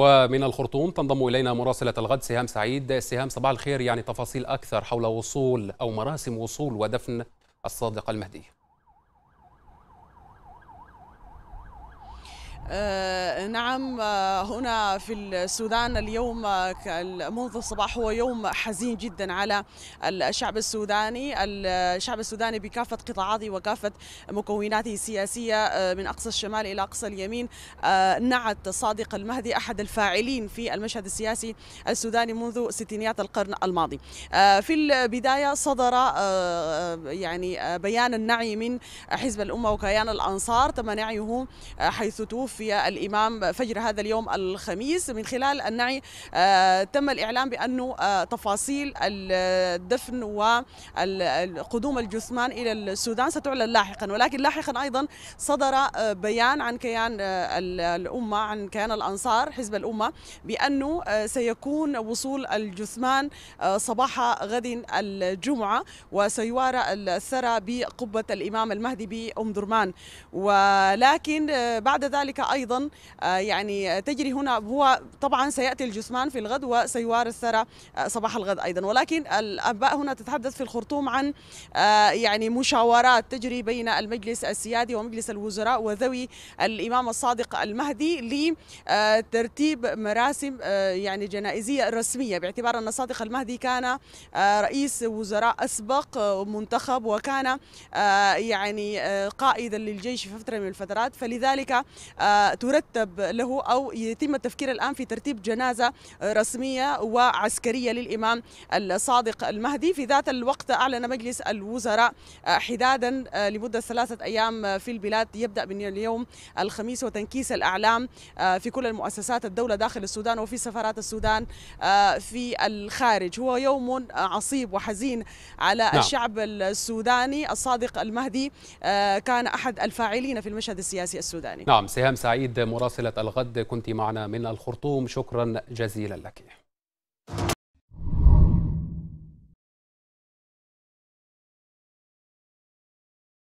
ومن الخرطوم تنضم إلينا مراسلة الغد سهام سعيد سهام صباح الخير يعني تفاصيل أكثر حول وصول أو مراسم وصول ودفن الصادق المهدي آه، نعم آه، هنا في السودان اليوم منذ الصباح هو يوم حزين جدا على الشعب السوداني الشعب السوداني بكافة قطاعاته وكافة مكوناته السياسية آه، من أقصى الشمال إلى أقصى اليمين نعت صادق المهدي أحد الفاعلين في المشهد السياسي السوداني منذ ستينيات القرن الماضي في البداية صدر يعني بيان النعي من حزب الأمة وكيان الأنصار تم نعيه حيث توفي توفي الإمام فجر هذا اليوم الخميس من خلال النعي آه، تم الإعلام بأنه آه، تفاصيل الدفن وقدوم الجثمان إلى السودان ستعلن لاحقا ولكن لاحقا أيضا صدر آه، بيان عن كيان الأمة عن كيان الأنصار حزب الأمة بأنه سيكون وصول الجثمان صباح غد الجمعة وسيوارى الثرى بقبة الإمام المهدي بأم درمان ولكن بعد ذلك المملكة أيضا آه، يعني تجري هنا هو طبعا سيأتي الجثمان في الغد وسيوار الثرى آه، صباح الغد أيضا ولكن الأنباء هنا تتحدث في الخرطوم عن آه، يعني مشاورات تجري بين المجلس السيادي ومجلس الوزراء وذوي الإمام الصادق المهدي لترتيب مراسم يعني جنائزية رسمية باعتبار أن الصادق المهدي كان رئيس وزراء أسبق منتخب وكان يعني قائدا للجيش في فترة من الفترات فلذلك ترتب له أو يتم التفكير الآن في ترتيب جنازة رسمية وعسكرية للإمام الصادق المهدي في ذات الوقت أعلن مجلس الوزراء حدادا آه، لمدة ثلاثة أيام آه، في البلاد يبدأ من اليوم الخميس وتنكيس الأعلام آه، في كل المؤسسات الدولة داخل السودان وفي سفارات السودان في الخارج هو يوم عصيب وحزين على نعم. الشعب السوداني الصادق المهدي كان أحد الفاعلين في المشهد السياسي السوداني نعم سهام سعيد مراسلة الغد كنت معنا من الخرطوم شكرا جزيلا لك